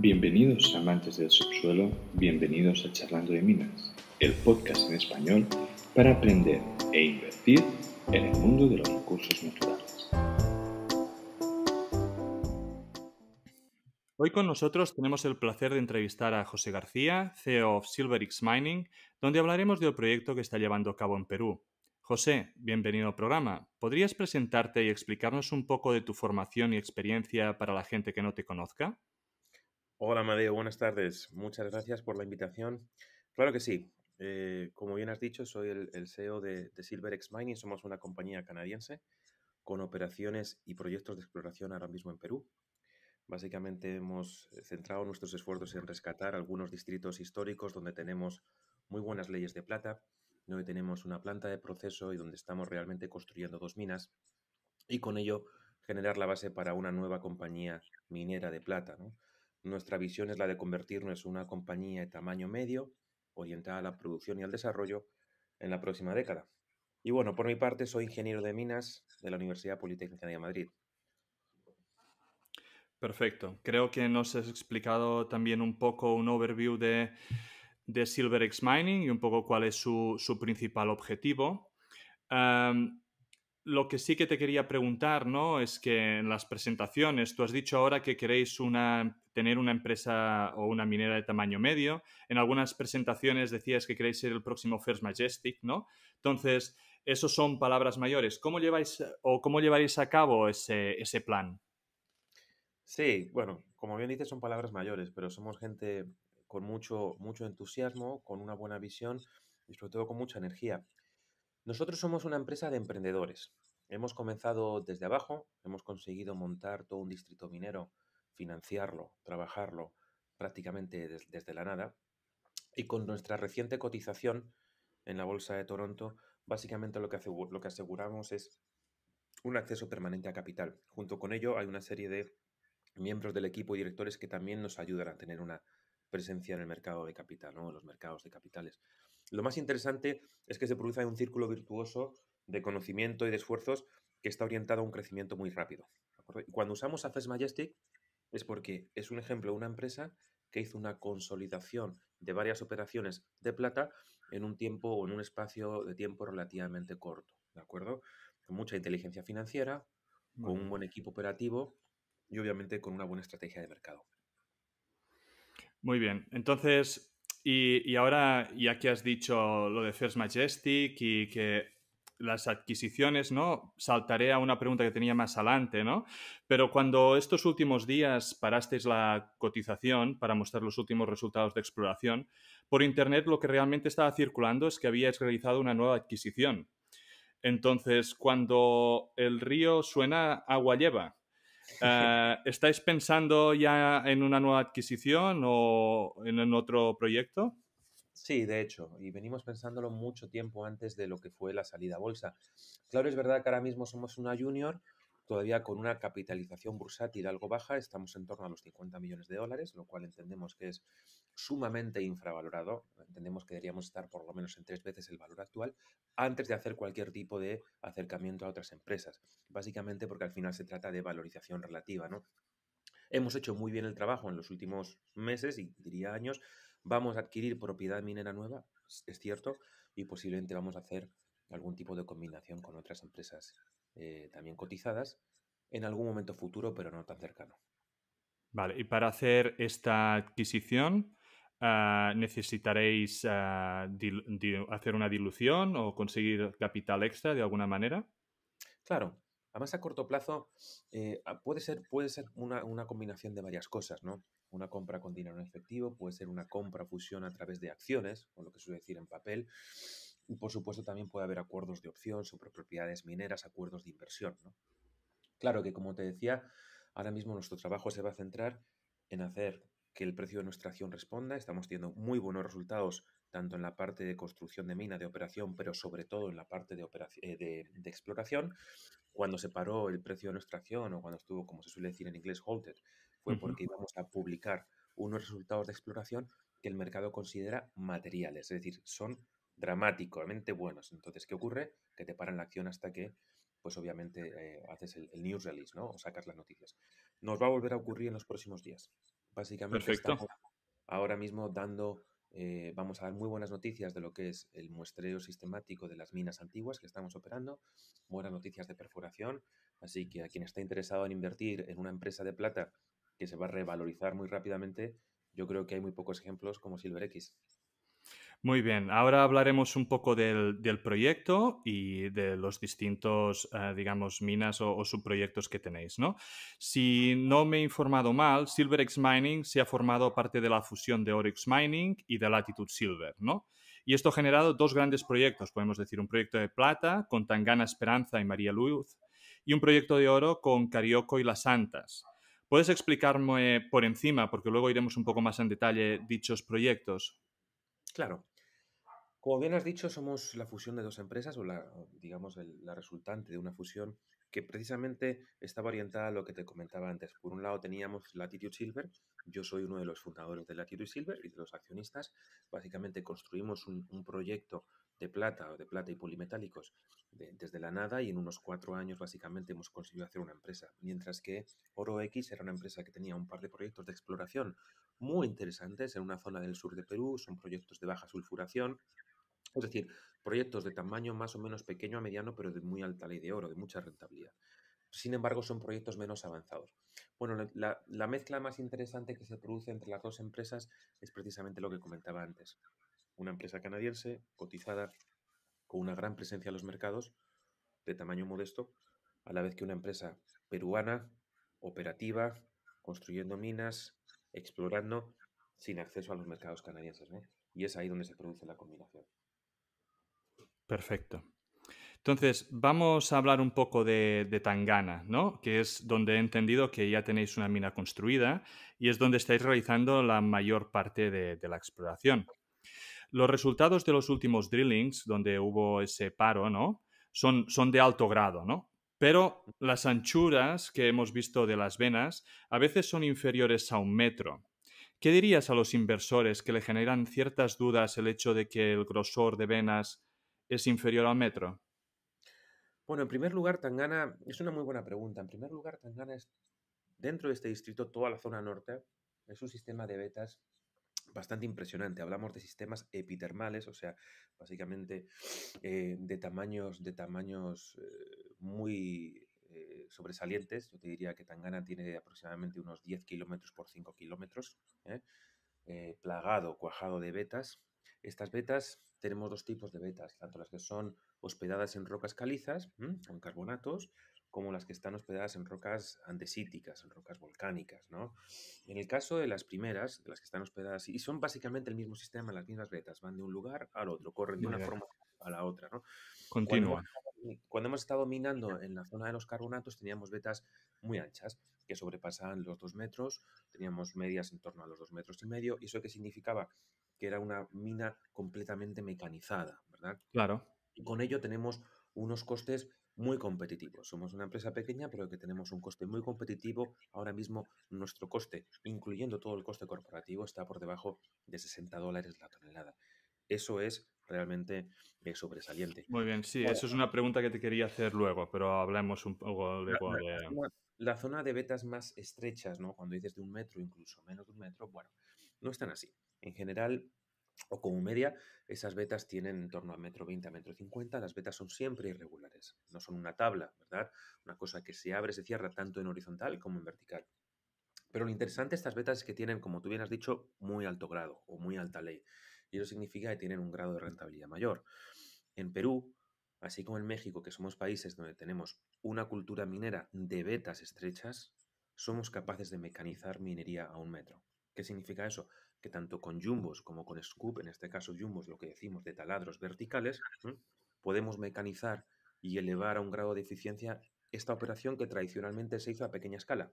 Bienvenidos amantes del subsuelo, bienvenidos a Charlando de Minas, el podcast en español para aprender e invertir en el mundo de los recursos naturales. Hoy con nosotros tenemos el placer de entrevistar a José García, CEO of SilverX Mining, donde hablaremos del proyecto que está llevando a cabo en Perú. José, bienvenido al programa. ¿Podrías presentarte y explicarnos un poco de tu formación y experiencia para la gente que no te conozca? Hola, Amadeo, buenas tardes. Muchas gracias por la invitación. Claro que sí. Eh, como bien has dicho, soy el, CEO de, de Mining. Somos una compañía canadiense con operaciones y proyectos de exploración ahora mismo en Perú. Básicamente hemos eh, centrado nuestros esfuerzos en rescatar algunos distritos históricos donde tenemos muy buenas leyes de plata, donde tenemos una planta de proceso y donde estamos realmente construyendo dos minas y con ello generar la base para una nueva compañía minera de plata. ¿no? Nuestra visión es la de convertirnos en una compañía de tamaño medio, orientada a la producción y al desarrollo, en la próxima década. Y bueno, por mi parte, soy ingeniero de minas de la Universidad Politécnica de Madrid. Perfecto. Creo que nos has explicado también un poco un overview de, de SilverX Mining y un poco cuál es su, principal objetivo lo que sí que te quería preguntar, ¿no? Es que en las presentaciones, tú has dicho ahora que queréis tener una empresa o una minera de tamaño medio. En algunas presentaciones decías que queréis ser el próximo First Majestic, ¿no? Entonces, esos son palabras mayores. ¿Cómo lleváis o cómo llevaréis a cabo ese, plan? Sí, bueno, como bien dices, son palabras mayores, pero somos gente con mucho, mucho entusiasmo, con una buena visión y sobre todo con mucha energía. Nosotros somos una empresa de emprendedores. Hemos comenzado desde abajo, hemos conseguido montar todo un distrito minero, financiarlo, trabajarlo prácticamente desde la nada. Y con nuestra reciente cotización en la Bolsa de Toronto, básicamente lo que, lo que aseguramos es un acceso permanente a capital. Junto con ello hay una serie de miembros del equipo y directores que también nos ayudan a tener una presencia en el mercado de capital, ¿no? en los mercados de capitales. Lo más interesante es que se produce un círculo virtuoso de conocimiento y de esfuerzos que está orientado a un crecimiento muy rápido. cuando usamos Access Majestic es porque es un ejemplo de una empresa que hizo una consolidación de varias operaciones de plata en un tiempo o en un espacio de tiempo relativamente corto, ¿de acuerdo? Con mucha inteligencia financiera, con un buen equipo operativo y obviamente con una buena estrategia de mercado. Muy bien, entonces, y, y ahora ya que has dicho lo de First Majestic y que las adquisiciones, ¿no? Saltaré a una pregunta que tenía más adelante, ¿no? Pero cuando estos últimos días parasteis la cotización para mostrar los últimos resultados de exploración, por Internet lo que realmente estaba circulando es que habíais realizado una nueva adquisición. Entonces, cuando el río suena, agua lleva. Eh, ¿Estáis pensando ya en una nueva adquisición o en otro proyecto? Sí, de hecho, y venimos pensándolo mucho tiempo antes de lo que fue la salida a bolsa. Claro, es verdad que ahora mismo somos una junior, todavía con una capitalización bursátil algo baja, estamos en torno a los 50 millones de dólares, lo cual entendemos que es sumamente infravalorado, entendemos que deberíamos estar por lo menos en tres veces el valor actual antes de hacer cualquier tipo de acercamiento a otras empresas, básicamente porque al final se trata de valorización relativa, ¿no? Hemos hecho muy bien el trabajo en los últimos meses y diría años vamos a adquirir propiedad minera nueva, es cierto, y posiblemente vamos a hacer algún tipo de combinación con otras empresas eh, también cotizadas en algún momento futuro, pero no tan cercano. Vale, y para hacer esta adquisición, ah, ¿necesitaréis ah, hacer una dilución o conseguir capital extra de alguna manera? Claro, además a corto plazo eh, puede ser, puede ser una, combinación de varias cosas, ¿no? Una compra con dinero en efectivo puede ser una compra fusión a través de acciones, o lo que suele decir en papel. Y por supuesto también puede haber acuerdos de opción sobre propiedades mineras, acuerdos de inversión. Claro que como te decía, ahora mismo nuestro trabajo se va a centrar en hacer que el precio de nuestra acción responda. Estamos teniendo muy buenos resultados tanto en la parte de construcción de mina, de operación, pero sobre todo en la parte de, eh, de, de, exploración. Cuando se paró el precio de nuestra acción o cuando estuvo, como se suele decir en inglés, halted fue porque íbamos a publicar unos resultados de exploración que el mercado considera materiales, es decir, son dramáticamente buenos. Entonces, ¿qué ocurre? Que te paran la acción hasta que, pues obviamente, eh, haces el, news release, ¿no? O sacas las noticias. Nos va a volver a ocurrir en los próximos días. Básicamente, estamos ahora mismo dando, eh, vamos a dar muy buenas noticias de lo que es el muestreo sistemático de las minas antiguas que estamos operando, buenas noticias de perforación. Así que a quien está interesado en invertir en una empresa de plata que se va a revalorizar muy rápidamente, yo creo que hay muy pocos ejemplos como SilverX. Muy bien, ahora hablaremos un poco del, proyecto y de los distintos, eh, digamos, minas o, subproyectos que tenéis, ¿no? Si no me he informado mal, SilverX Mining se ha formado parte de la fusión de Oryx Mining y de Latitude Silver, ¿no? Y esto ha generado dos grandes proyectos, podemos decir, un proyecto de plata con Tangana Esperanza y María Luz y un proyecto de oro con Carioco y Las Santas. ¿Puedes explicarme por encima, porque luego iremos un poco más en detalle, dichos proyectos? Claro. Como bien has dicho, somos la fusión de dos empresas o, la, digamos, la resultante de una fusión que precisamente estaba orientada a lo que te comentaba antes. Por un lado teníamos Latitude Silver, yo soy uno de los fundadores de Latitude Silver y de los accionistas. Básicamente construimos un, un proyecto de plata o de plata y polimetálicos desde la nada y en unos cuatro años básicamente hemos conseguido hacer una empresa. Mientras que Oro X era una empresa que tenía un par de proyectos de exploración muy interesantes en una zona del sur de Perú, son proyectos de baja sulfuración, es decir, proyectos de tamaño más o menos pequeño a mediano, pero de muy alta ley de oro, de mucha rentabilidad. Sin embargo, son proyectos menos avanzados. Bueno, la, la mezcla más interesante que se produce entre las dos empresas es precisamente lo que comentaba antes una empresa canadiense cotizada con una gran presencia en los mercados de tamaño modesto, a la vez que una empresa peruana operativa, construyendo minas, explorando sin acceso a los mercados canadienses. Y es ahí donde se produce la combinación. Perfecto. Entonces, vamos a hablar un poco de, Tangana, ¿no? Que es donde he entendido que ya tenéis una mina construida y es donde estáis realizando la mayor parte de la exploración. Los resultados de los últimos drillings, donde hubo ese paro, ¿no? Son, son de alto grado, ¿no? Pero las anchuras que hemos visto de las venas a veces son inferiores a un metro. ¿Qué dirías a los inversores que le generan ciertas dudas el hecho de que el grosor de venas es inferior al metro? Bueno, en primer lugar, Tangana, es una muy buena pregunta. En primer lugar, Tangana es, dentro de este distrito, toda la zona norte, es un sistema de vetas bastante impresionante. Hablamos de sistemas epitermales, o sea, básicamente eh, de tamaños, de tamaños eh, muy eh, sobresalientes. Yo te diría que Tangana tiene aproximadamente unos 10 kilómetros por 5 kilómetros, plagado, cuajado de vetas. Estas vetas, tenemos dos tipos de vetas, tanto las que son hospedadas en rocas calizas, con carbonatos, como las que están hospedadas en rocas andesíticas, en rocas volcánicas. ¿no? En el caso de las primeras, las que están hospedadas, y son básicamente el mismo sistema, las mismas vetas, van de un lugar al otro, corren de una forma a la otra. ¿no? Cuando, hemos estado minando en la zona de los carbonatos, teníamos vetas muy anchas, que sobrepasaban los dos metros, teníamos medias en torno a los dos metros y medio, y eso que significaba que era una mina completamente mecanizada, ¿verdad? Claro. Y con ello tenemos unos costes muy competitivo. Somos una empresa pequeña, pero que tenemos un coste muy competitivo. Ahora mismo nuestro coste, incluyendo todo el coste corporativo, está por debajo de 60 dólares la tonelada. Eso es realmente eh, sobresaliente. Muy bien, sí, eso es una pregunta que te quería hacer luego, pero hablemos un poco de... La, zona de vetas más estrechas, ¿no? Cuando dices de un metro, incluso menos de un metro, bueno, no están así. En general, o como media, esas vetas tienen en torno a metro veinte, a metro cincuenta. Las vetas son siempre irregulares, no son una tabla, ¿verdad? Una cosa que se abre, se cierra tanto en horizontal como en vertical. Pero lo interesante de estas vetas es que tienen, como tú bien has dicho, muy alto grado o muy alta ley. Y eso significa que tienen un grado de rentabilidad mayor. En Perú, así como en México, que somos países donde tenemos una cultura minera de vetas estrechas, somos capaces de mecanizar minería a un metro. ¿Qué significa eso? que tanto con jumbos como con scoop, en este caso jumbos, lo que decimos de taladros verticales, podemos mecanizar y elevar a un grado de eficiencia esta operación que tradicionalmente se hizo a pequeña escala.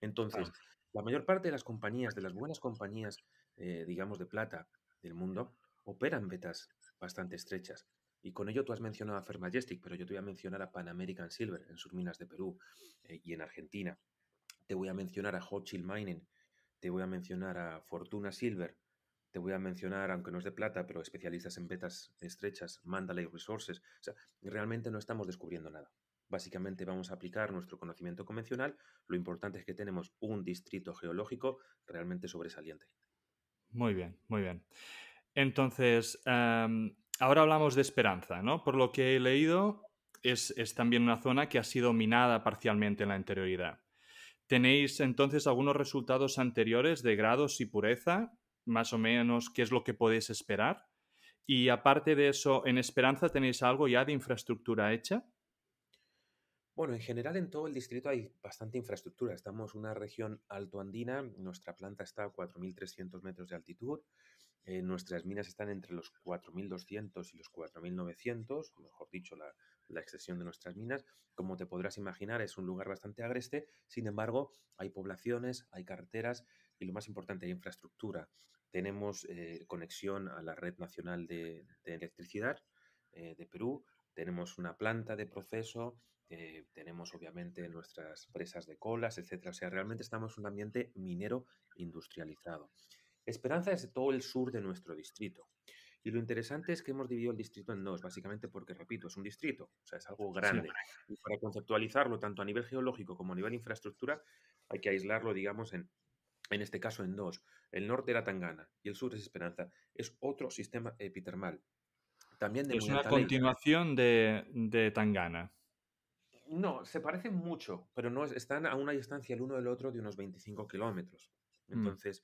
Entonces, la mayor parte de las compañías, de las buenas compañías, eh, digamos, de plata del mundo, operan vetas bastante estrechas. Y con ello tú has mencionado a Majestic, pero yo te voy a mencionar a Pan American Silver en sus minas de Perú eh, y en Argentina. Te voy a mencionar a Hot Mining te voy a mencionar a Fortuna Silver, te voy a mencionar, aunque no es de plata, pero especialistas en vetas estrechas, Mandalay Resources. O sea, realmente no estamos descubriendo nada. Básicamente vamos a aplicar nuestro conocimiento convencional. Lo importante es que tenemos un distrito geológico realmente sobresaliente. Muy bien, muy bien. Entonces, em, ahora hablamos de esperanza, ¿no? Por lo que he leído, es, es también una zona que ha sido minada parcialmente en la anterioridad. ¿Tenéis entonces algunos resultados anteriores de grados y pureza? Más o menos, ¿qué es lo que podéis esperar? Y aparte de eso, ¿en Esperanza tenéis algo ya de infraestructura hecha? Bueno, en general en todo el distrito hay bastante infraestructura. Estamos en una región altoandina, nuestra planta está a 4.300 metros de altitud, eh, nuestras minas están entre los 4.200 y los 4.900, mejor dicho, la, la extensión de nuestras minas. Como te podrás imaginar, es un lugar bastante agreste, sin embargo, hay poblaciones, hay carreteras y lo más importante, hay infraestructura. Tenemos eh, conexión a la red nacional de, electricidad eh, de Perú, tenemos una planta de proceso, eh, tenemos obviamente nuestras presas de colas, etcétera. O sea, realmente estamos en un ambiente minero industrializado. Esperanza es de todo el sur de nuestro distrito. Y lo interesante es que hemos dividido el distrito en dos, básicamente porque, repito, es un distrito, o sea, es algo grande. Y para conceptualizarlo, tanto a nivel geológico como a nivel infraestructura, hay que aislarlo, digamos, en, en este caso en dos. El norte era Tangana y el sur es Esperanza. Es otro sistema epitermal. También de es una continuación de, Tangana. No, se parecen mucho, pero no están a una distancia el uno del otro de unos 25 kilómetros. Mm. Entonces,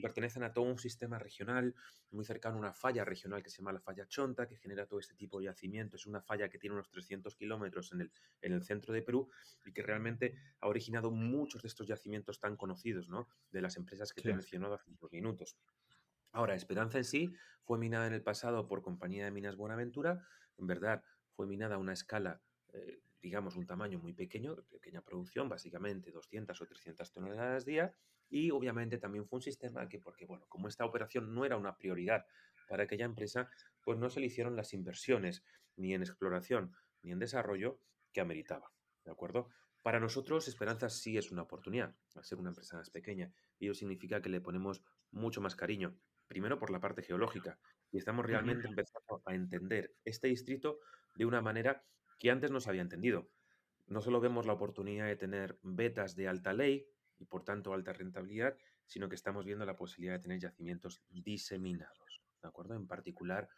pertenecen a todo un sistema regional muy cercano a una falla regional que se llama la falla Chonta, que genera todo este tipo de yacimientos. Es una falla que tiene unos 300 kilómetros en el, centro de Perú y que realmente ha originado muchos de estos yacimientos tan conocidos, De las empresas que te he mencionado hace unos minutos. Ahora, Esperanza en sí fue minada en el pasado por Compañía de Minas Buenaventura. En verdad, fue minada a una escala eh, digamos, un tamaño muy pequeño, de pequeña producción, básicamente 200 o 300 toneladas al día, y obviamente también fue un sistema que, porque bueno, como esta operación no era una prioridad para aquella empresa, pues no se le hicieron las inversiones ni en exploración ni en desarrollo que ameritaba. ¿De acuerdo? Para nosotros, Esperanza sí es una oportunidad, al ser una empresa más pequeña. Y eso significa que le ponemos mucho más cariño. Primero por la parte geológica. Y estamos realmente empezando a entender este distrito de una manera que antes no se había entendido. No solo vemos la oportunidad de tener vetas de alta ley, y por tanto alta rentabilidad, sino que estamos viendo la posibilidad de tener yacimientos diseminados. ¿De acuerdo? En particular,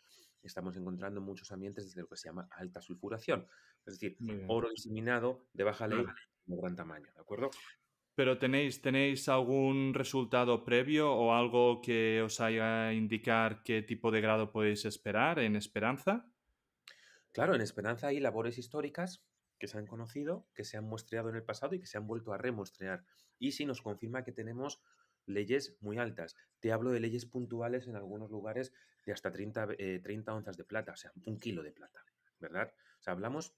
estamos encontrando muchos ambientes desde lo que se llama alta sulfuración, es decir, oro diseminado de baja ley de gran tamaño, ¿de acuerdo? Pero tenéis, ¿tenéis algún resultado previo o algo que os haya indicar qué tipo de grado podéis esperar en Esperanza? Claro, en Esperanza hay labores históricas que se han conocido, que se han muestreado en el pasado y que se han vuelto a remuestrear. Y si nos confirma que tenemos leyes muy altas. Te hablo de leyes puntuales en algunos lugares de hasta 30, eh, onzas de plata, o sea, un kilo de plata, ¿verdad? O sea, hablamos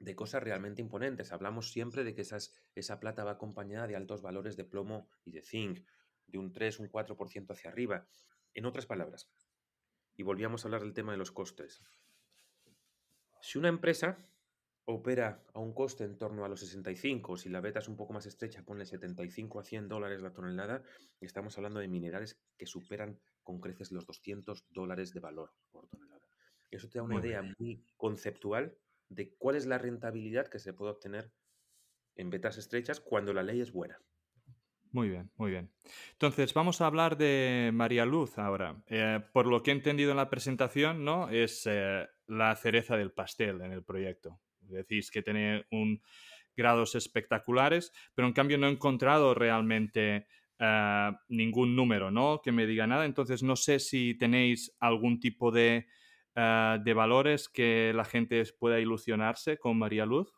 de cosas realmente imponentes. Hablamos siempre de que esa plata va acompañada de altos valores de plomo y de zinc, de un 3, un 4% hacia arriba. En otras palabras, y volvíamos a hablar del tema de los costes. Si una empresa opera a un coste en torno a los 65, si la beta es un poco más estrecha, pone 75 a 100 dólares la tonelada, estamos hablando de minerales que superan con creces los 200 dólares de valor por tonelada. Eso te da una idea muy conceptual de cuál es la rentabilidad que se puede obtener en betas estrechas cuando la ley es buena. Muy bien, muy bien. Entonces, vamos a hablar de María Luz ahora. Eh, por lo que he entendido en la presentación, ¿no? Es eh, la cereza del pastel en el proyecto decís que tiene un grados espectaculares, pero en cambio no he encontrado realmente eh, ningún número, ¿no? Que me diga nada. Entonces no sé si tenéis algún tipo de, eh, de valores que la gente pueda ilusionarse con María Luz.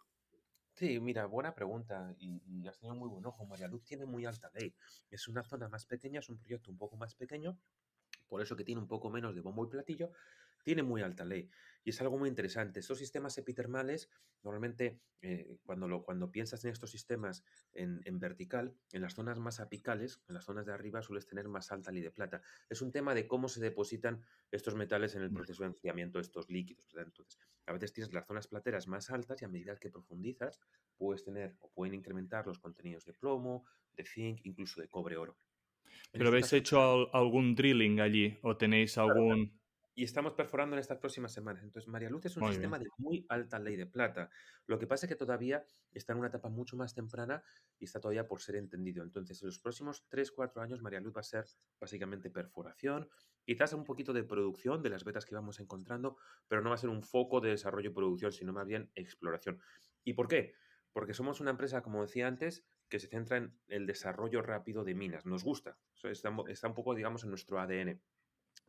Sí, mira, buena pregunta. Y, y, has tenido muy buen ojo. María Luz tiene muy alta ley. Es una zona más pequeña, es un proyecto un poco más pequeño, por eso que tiene un poco menos de bombo y platillo. Tiene muy alta ley. Y es algo muy interesante. esos sistemas epitermales, normalmente eh, cuando, lo, cuando piensas en estos sistemas en, vertical, en las zonas más apicales, en las zonas de arriba, sueles tener más alta y de plata. Es un tema de cómo se depositan estos metales en el proceso de enfriamiento de estos líquidos. Entonces, a veces tienes las zonas plateras más altas y a medida que profundizas, puedes tener o pueden incrementar los contenidos de plomo, de zinc, incluso de cobre oro. ¿Pero este habéis hecho algún drilling allí o tenéis algún y estamos perforando en estas próximas semanas. Entonces, María Luz es un sistema de muy alta ley de plata. Lo que pasa es que todavía está en una etapa mucho más temprana y está todavía por ser entendido. Entonces, en los próximos 3, 4 años, María Luz va a ser básicamente perforación, quizás un poquito de producción de las vetas que vamos encontrando, pero no va a ser un foco de desarrollo y producción, sino más bien exploración. ¿Y por qué? Porque somos una empresa, como decía antes, que se centra en el desarrollo rápido de minas. Nos gusta. está un poco, digamos, en nuestro ADN.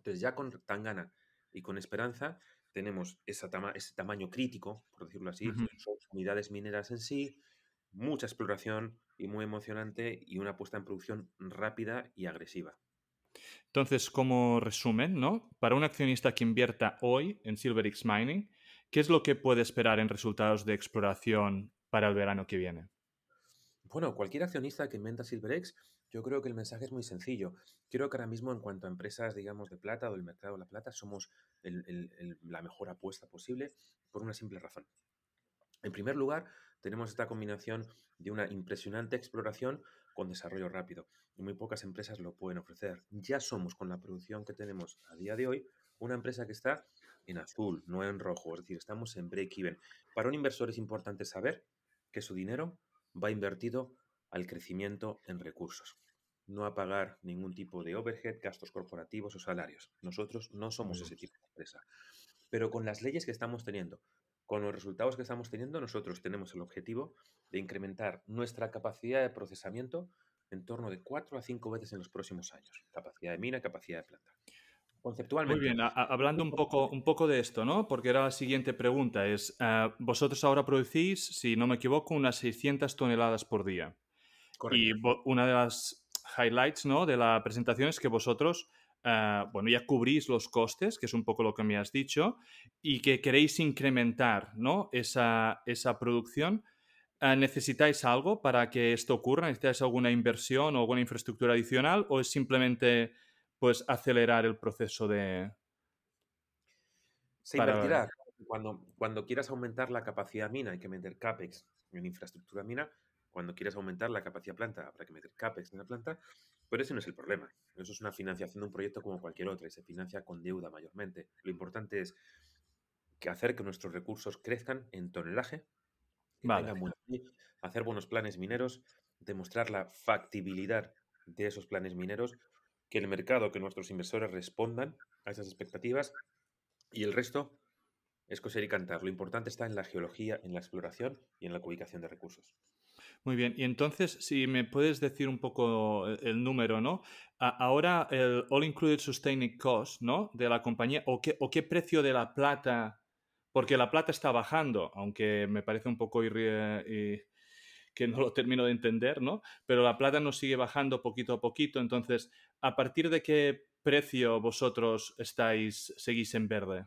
Entonces ya con Tangana y con Esperanza tenemos ese tamaño crítico, por decirlo así, unidades mineras en sí, mucha exploración y muy emocionante y una puesta en producción rápida y agresiva. Entonces, como resumen, ¿no? Para un accionista que invierta hoy en SilverX Mining, ¿qué es lo que puede esperar en resultados de exploración para el verano que viene? Bueno, cualquier accionista que inventa SilverX yo creo que el mensaje es muy sencillo. Creo que ahora mismo en cuanto a empresas, digamos, de plata o del mercado de la plata, somos la mejor apuesta posible por una simple razón. En primer lugar, tenemos esta combinación de una impresionante exploración con desarrollo rápido y muy pocas empresas lo pueden ofrecer. Ya somos, con la producción que tenemos a día de hoy, una empresa que está en azul, no en rojo, es decir, estamos en break-even. Para un inversor es importante saber que su dinero va invertido al crecimiento en recursos. No a pagar ningún tipo de overhead, gastos corporativos o salarios. Nosotros no somos ese tipo de empresa. Pero con las leyes que estamos teniendo, con los resultados que estamos teniendo, nosotros tenemos el objetivo de incrementar nuestra capacidad de procesamiento en torno de cuatro a cinco veces en los próximos años. Capacidad de mina, capacidad de planta. Conceptualmente. Muy bien, hablando un poco, un poco de esto, ¿no? Porque era la siguiente pregunta, es, eh, vosotros ahora producís, si no me equivoco, unas 600 toneladas por día. Y una de las highlights de la presentación es que vosotros, eh, bueno, ya cubrís los costes, que es un poco lo que me has dicho, y que queréis incrementar esa, producción. Eh, ¿Necesitáis algo para que esto ocurra? ¿Necesitáis alguna inversión o alguna infraestructura adicional? ¿O es simplemente pues, acelerar el proceso de... Se invertirá. Cuando, cuando quieras aumentar la capacidad mina, hay que meter CAPEX en infraestructura mina, cuando quieras aumentar la capacidad planta habrá que meter CAPEX en la planta, pero ese no es el problema. Eso es una financiación de un proyecto como cualquier otro y se financia con deuda mayormente. Lo importante es que hacer que nuestros recursos crezcan en tonelaje, hacer buenos planes mineros, demostrar la factibilidad de esos planes mineros, que el mercado, que nuestros inversores respondan a esas expectativas y el resto es coser y cantar. Lo importante está en la geología, en la exploración y en la ubicación de recursos. Muy bien, y entonces, si me puedes decir un poco e-, el número, ¿no? Ahora el All Included Sustaining Cost, ¿no? De la compañía, o qué, precio de la plata, porque la plata está bajando, aunque me parece un poco que no lo termino de entender, ¿no? Pero la plata nos sigue bajando poquito a poquito, entonces, ¿a partir de qué precio vosotros estáis, seguís en verde?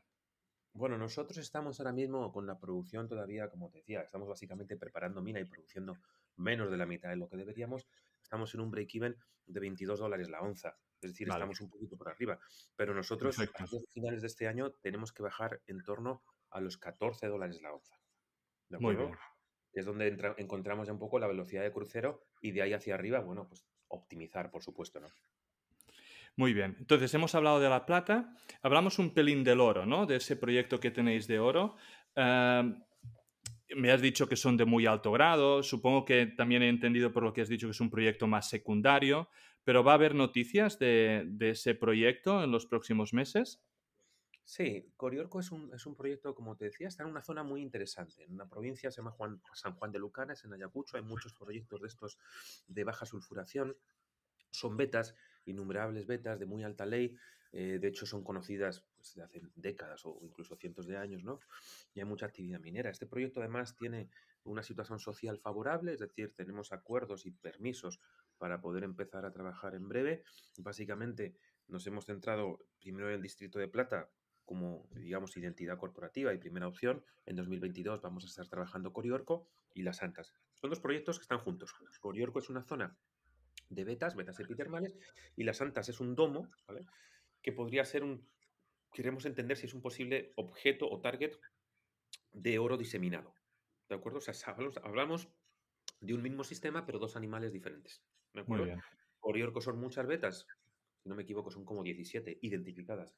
Bueno, nosotros estamos ahora mismo con la producción todavía, como te decía, estamos básicamente preparando mina y produciendo menos de la mitad de lo que deberíamos. Estamos en un break-even de 22 dólares la onza, es decir, estamos un poquito por arriba. Pero nosotros, a finales de este año, tenemos que bajar en torno a los 14 dólares la onza. ¿De acuerdo? Muy bien. Es donde encontramos ya un poco la velocidad de crucero y de ahí hacia arriba, bueno, pues optimizar, por supuesto, ¿no? Muy bien, entonces hemos hablado de la plata, hablamos un pelín del oro, ¿no? De ese proyecto que tenéis de oro. Em, me has dicho que son de muy alto grado, supongo que también he entendido por lo que has dicho que es un proyecto más secundario, pero ¿va a haber noticias de, ese proyecto en los próximos meses? Sí, Coriorco es un, es un, proyecto, como te decía, está en una zona muy interesante. En una provincia se llama San Juan de Lucanes, en Ayacucho, hay muchos proyectos de estos de baja sulfuración. Son vetas innumerables vetas de muy alta ley, eh, de hecho son conocidas pues, de hace décadas o incluso cientos de años, ¿no? Y hay mucha actividad minera. Este proyecto además tiene una situación social favorable, es decir, tenemos acuerdos y permisos para poder empezar a trabajar en breve. Básicamente nos hemos centrado primero en el Distrito de Plata, como, digamos, identidad corporativa y primera opción. En 2022 vamos a estar trabajando Coriorco y Las Santas. Son dos proyectos que están juntos. Coriorco es una zona de betas, betas epitermales, y las santas es un domo, ¿vale? que podría ser un, queremos entender si es un posible objeto o target de oro diseminado. ¿De acuerdo? O sea, hablamos, de un mismo sistema, pero dos animales diferentes. ¿De acuerdo? son muchas betas, si no me equivoco, son como 17 identificadas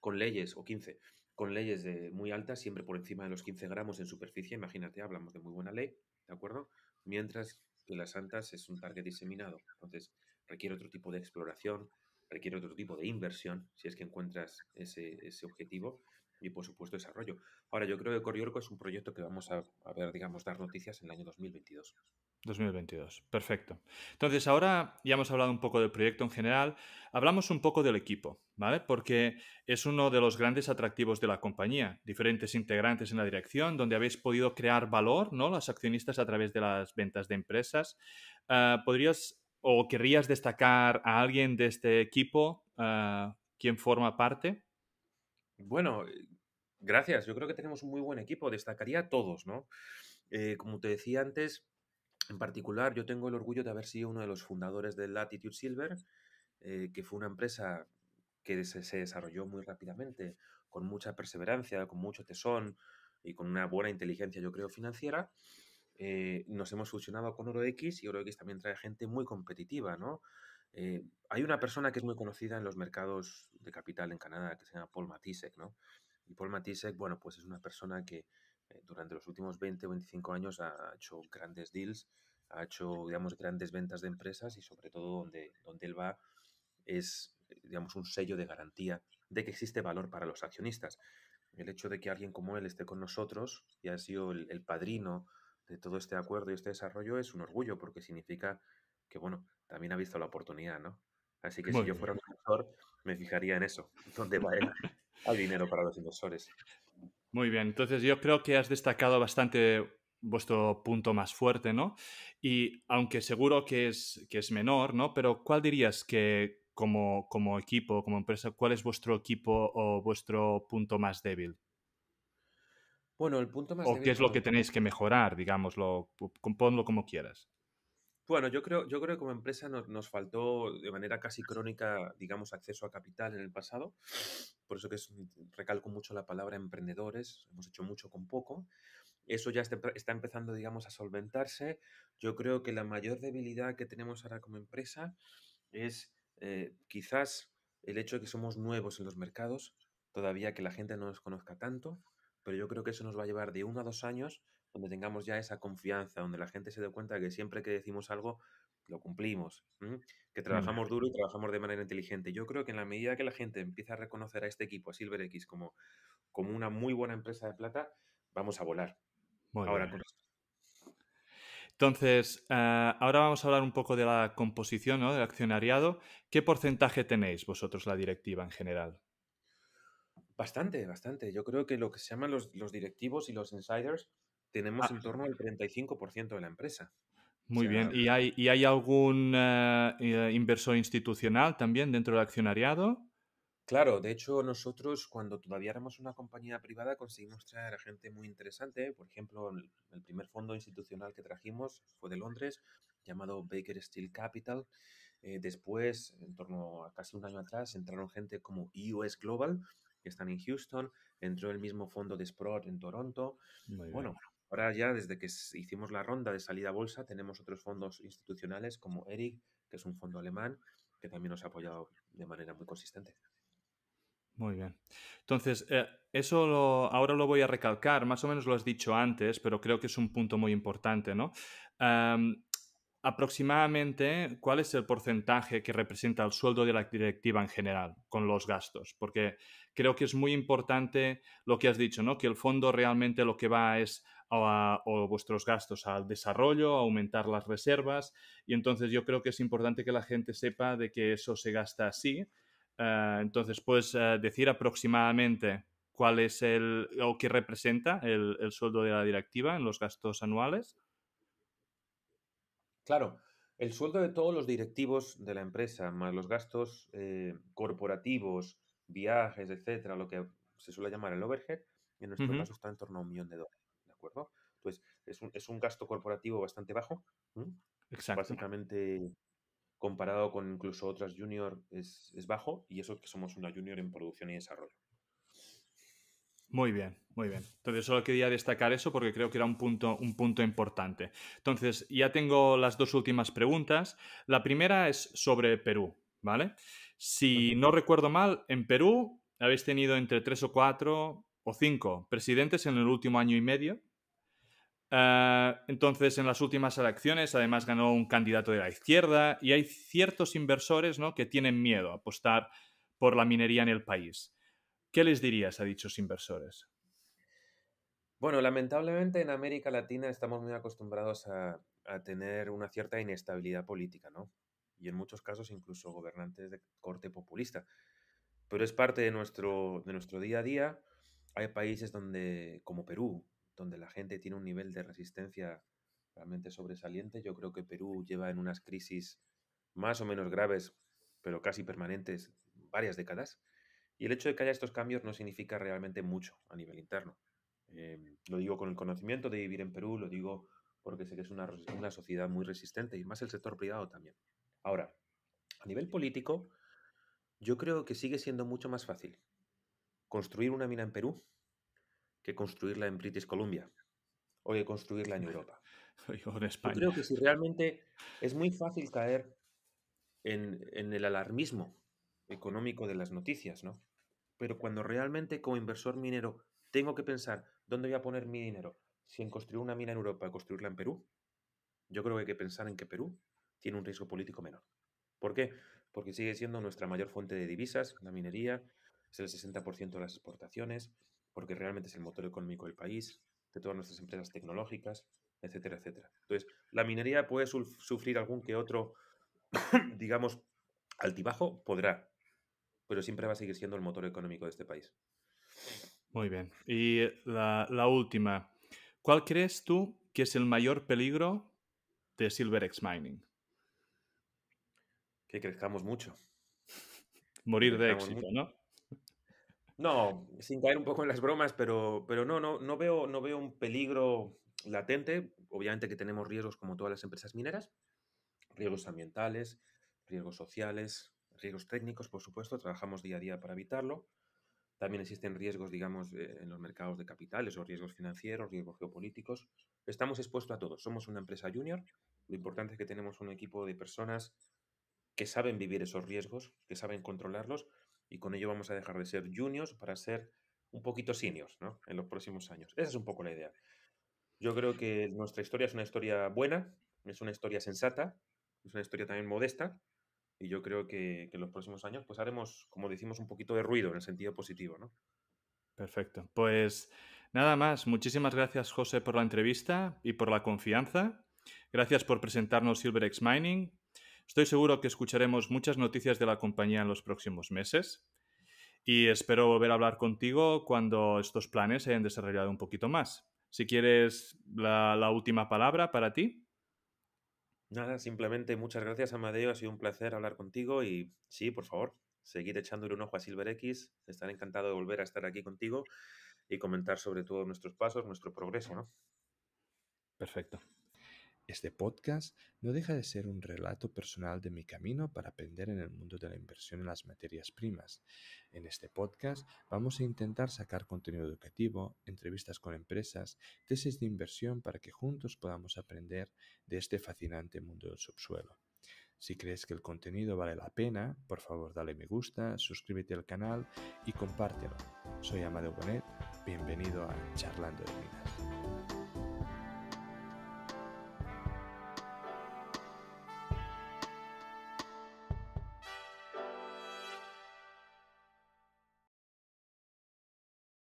con leyes, o 15, con leyes de muy altas, siempre por encima de los 15 gramos en superficie, imagínate, hablamos de muy buena ley, ¿de acuerdo? Mientras que las santas es un target diseminado. Entonces, requiere otro tipo de exploración, requiere otro tipo de inversión, si es que encuentras ese, ese objetivo, y por supuesto desarrollo. Ahora, yo creo que Coriorco es un proyecto que vamos a, a ver, digamos, dar noticias en el año 2022. 2022, perfecto. Entonces, ahora ya hemos hablado un poco del proyecto en general, hablamos un poco del equipo, ¿vale? Porque es uno de los grandes atractivos de la compañía, diferentes integrantes en la dirección, donde habéis podido crear valor, ¿no? Los accionistas a través de las ventas de empresas. Ah, ¿Podrías o querrías destacar a alguien de este equipo, ah, quién quien forma parte? Bueno, gracias. Yo creo que tenemos un muy buen equipo. Destacaría a todos, ¿no? Eh, como te decía antes, en particular, yo tengo el orgullo de haber sido uno de los fundadores de Latitude Silver, eh, que fue una empresa que se, desarrolló muy rápidamente, con mucha perseverancia, con mucho tesón y con una buena inteligencia, yo creo, financiera. Eh, nos hemos fusionado con OroX y OroX también trae gente muy competitiva, ¿no? Eh, hay una persona que es muy conocida en los mercados de capital en Canadá, que se llama Paul Matisek, ¿no? Y Paul Matisek, bueno, pues es una persona que, eh, durante los últimos 20 o 25 años ha hecho grandes deals, ha hecho, digamos, grandes ventas de empresas y sobre todo donde, donde él va es, digamos, un sello de garantía de que existe valor para los accionistas. El hecho de que alguien como él esté con nosotros y ha sido el, el padrino de todo este acuerdo y este desarrollo es un orgullo porque significa que, bueno, también ha visto la oportunidad, ¿no? Así que si yo fuera un inversor, me fijaría en eso, donde va el dinero para los inversores. Muy bien, entonces yo creo que has destacado bastante vuestro punto más fuerte, ¿no? Y aunque seguro que es, que es menor, ¿no? Pero ¿cuál dirías que como, como equipo, como empresa, cuál es vuestro equipo o vuestro punto más débil? Bueno, el punto más débil... O qué es lo que tenéis que mejorar, digámoslo, ponlo como quieras. Bueno, yo creo, yo creo que como empresa nos, nos, faltó de manera casi crónica, digamos, acceso a capital en el pasado. Por eso que recalco mucho la palabra emprendedores. Hemos hecho mucho con poco. Eso ya está, empezando, digamos, a solventarse. Yo creo que la mayor debilidad que tenemos ahora como empresa es eh, quizás el hecho de que somos nuevos en los mercados, todavía que la gente no nos conozca tanto, pero yo creo que eso nos va a llevar de uno a dos años donde tengamos ya esa confianza, donde la gente se dé cuenta que siempre que decimos algo, lo cumplimos, que mm. trabajamos duro y trabajamos de manera inteligente. Yo creo que en la medida que la gente empieza a reconocer a este equipo, a Silver X, como, como una muy buena empresa de plata, vamos a volar. ahora Entonces, ah, ahora vamos a hablar un poco de la composición ¿no? del accionariado. ¿Qué porcentaje tenéis vosotros, la directiva en general? Bastante, bastante. Yo creo que lo que se llaman los directivos y los insiders tenemos ah. en torno al 35% de la empresa. Muy bien. ¿Y hay, hay algún eh, eh, inversor institucional también dentro del accionariado? Claro, de hecho nosotros cuando todavía éramos una compañía privada conseguimos traer a gente muy interesante. Por ejemplo, el primer fondo institucional que trajimos fue de Londres, llamado Baker Steel Capital. Eh, después, en torno a casi un año atrás, entraron gente como EOS Global, que están en Houston. Entró el mismo fondo de Sprott en Toronto. bueno, Ahora ya desde que hicimos la ronda de salida bolsa tenemos otros fondos institucionales como ERIC, que es un fondo alemán, que también nos ha apoyado de manera muy consistente. Muy bien. Entonces, eh, eso ahora lo voy a recalcar, más o menos lo has dicho antes, pero creo que es un punto muy importante, ¿no? aproximadamente, ¿cuál es el porcentaje que representa el sueldo de la directiva en general con los gastos? Porque creo que es muy importante lo que has dicho, ¿no? Que el fondo realmente lo que va es a, vuestros gastos al desarrollo, aumentar las reservas. Y entonces yo creo que es importante que la gente sepa de que eso se gasta así. Eh, entonces, puedes eh, decir aproximadamente cuál es el o qué representa el sueldo de la directiva en los gastos anuales. Claro, el sueldo de todos los directivos de la empresa, más los gastos eh, corporativos, viajes, etcétera, lo que se suele llamar el overhead, en nuestro caso está en torno a un millón de dólares, ¿de acuerdo? Entonces, es un, es un gasto corporativo bastante bajo. Exacto. Básicamente, comparado con incluso otras junior, es, es bajo, y eso que somos una junior en producción y desarrollo. Muy bien, muy bien. Entonces solo quería destacar eso porque creo que era un punto, un punto importante. Entonces ya tengo las dos últimas preguntas. La primera es sobre Perú, ¿vale? Si no recuerdo mal, en Perú habéis tenido entre tres o cuatro o cinco presidentes en el último año y medio. Eh, entonces, en las últimas elecciones, además ganó un candidato de la izquierda y hay ciertos inversores que tienen miedo a apostar por la minería en el país. ¿Qué les dirías a dichos inversores? Bueno, lamentablemente en América Latina estamos muy acostumbrados a, tener una cierta inestabilidad política, ¿no? Y en muchos casos incluso gobernantes de corte populista. Pero es parte de nuestro, de nuestro día a día. Hay países donde, como Perú, donde la gente tiene un nivel de resistencia realmente sobresaliente. Yo creo que Perú lleva en unas crisis más o menos graves, pero casi permanentes, varias décadas. Y el hecho de que haya estos cambios no significa realmente mucho a nivel interno. Em, lo digo con el conocimiento de vivir en Perú, lo digo porque sé que es una, sociedad muy resistente y más el sector privado también. Ahora, a nivel político, yo creo que sigue siendo mucho más fácil construir una mina en Perú que construirla en British Columbia o que construirla en Europa. Yo creo que si realmente es muy fácil caer en, en el alarmismo económico de las noticias, ¿no? Pero cuando realmente como inversor minero tengo que pensar dónde voy a poner mi dinero, si en construir una mina en Europa construirla en Perú, yo creo que hay que pensar en que Perú tiene un riesgo político menor. ¿Por qué? Porque sigue siendo nuestra mayor fuente de divisas, la minería, es el 60% de las exportaciones, porque realmente es el motor económico del país, de todas nuestras empresas tecnológicas, etcétera, etcétera. Entonces, la minería puede sufrir algún que otro, digamos, altibajo, podrá, pero siempre va a seguir siendo el motor económico de este país. Muy bien. Y eh, la, última. ¿Cuál crees tú que es el mayor peligro de SilverX Mining? Que crezcamos mucho. Morir de éxito, ¿no? No, sin caer un poco en las bromas, pero, pero no, no, no veo, no veo un peligro latente. Obviamente que tenemos riesgos como todas las empresas mineras, riesgos ambientales, riesgos sociales, riesgos técnicos, por supuesto, trabajamos día a día para evitarlo. También existen riesgos, digamos, eh, en los mercados de capitales o riesgos financieros, riesgos geopolíticos. Estamos expuestos a todo. Somos una empresa junior. Lo importante es que tenemos un equipo de personas que saben vivir esos riesgos, que saben controlarlos y con ello vamos a dejar de ser juniors para ser un poquito seniors ¿no? en los próximos años. Esa es un poco la idea. Yo creo que nuestra historia es una historia buena, es una historia sensata, es una historia también modesta, y yo creo que, en los próximos años pues haremos, como decimos, un poquito de ruido en el sentido positivo, ¿no? Perfecto. Pues nada más. Muchísimas gracias, José, por la entrevista y por la confianza. Gracias por presentarnos SilverX Mining. Estoy seguro que escucharemos muchas noticias de la compañía en los próximos meses y espero volver a hablar contigo cuando estos planes se hayan desarrollado un poquito más. Si quieres la última palabra para ti. Nada, simplemente muchas gracias, Amadeo. Ha sido un placer hablar contigo y sí, por favor, seguir echándole un ojo a Silver X. Estaré encantado de volver a estar aquí contigo y comentar sobre todo nuestros pasos, nuestro progreso, ¿no? Perfecto. Este podcast no deja de ser un relato personal de mi camino para aprender en el mundo de la inversión en las materias primas. En este podcast vamos a intentar sacar contenido educativo, entrevistas con empresas, tesis de inversión para que juntos podamos aprender de este fascinante mundo del subsuelo. Si crees que el contenido vale la pena, por favor dale me gusta, suscríbete al canal y compártelo. Soy Amado Bonet, bienvenido a Charlando de Minas.